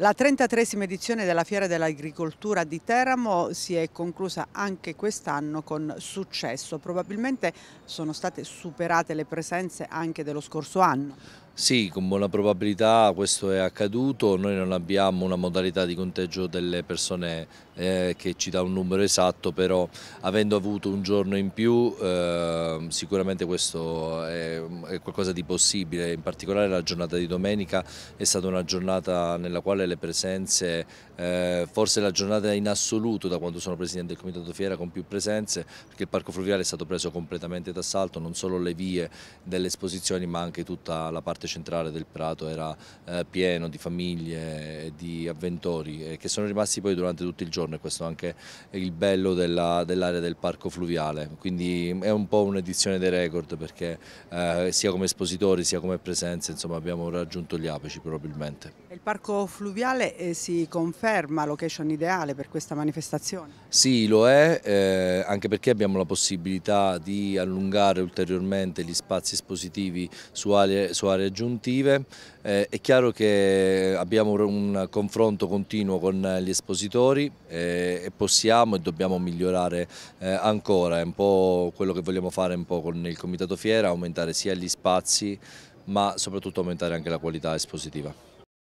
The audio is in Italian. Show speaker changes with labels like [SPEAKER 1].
[SPEAKER 1] La 33 edizione della Fiera dell'Agricoltura di Teramo si è conclusa anche quest'anno con successo. Probabilmente sono state superate le presenze anche dello scorso anno.
[SPEAKER 2] Sì, con buona probabilità questo è accaduto, noi non abbiamo una modalità di conteggio delle persone eh, che ci dà un numero esatto, però avendo avuto un giorno in più eh, sicuramente questo è, è, qualcosa di possibile, in particolare la giornata di domenica è stata una giornata nella quale le presenze, eh, forse la giornata in assoluto da quando sono presidente del comitato fiera con più presenze, perché il parco fluviale è stato preso completamente d'assalto, non solo le vie delle esposizioni ma anche tutta la parte parte centrale del prato era eh, pieno di famiglie e di avventori eh, che sono rimasti poi durante tutto il giorno e questo è anche il bello dell'area dell del parco fluviale, quindi è un po' un'edizione dei record perché eh, sia come espositori sia come presenze insomma, abbiamo raggiunto gli apici probabilmente.
[SPEAKER 1] Il parco fluviale eh, si conferma location ideale per questa manifestazione?
[SPEAKER 2] Sì, lo è, eh, anche perché abbiamo la possibilità di allungare ulteriormente gli spazi espositivi su aree, su aree aggiuntive, eh, è chiaro che abbiamo un confronto continuo con gli espositori eh, e possiamo e dobbiamo migliorare eh, ancora, è un po' quello che vogliamo fare un po' con il Comitato Fiera, aumentare sia gli spazi ma soprattutto aumentare anche la qualità espositiva.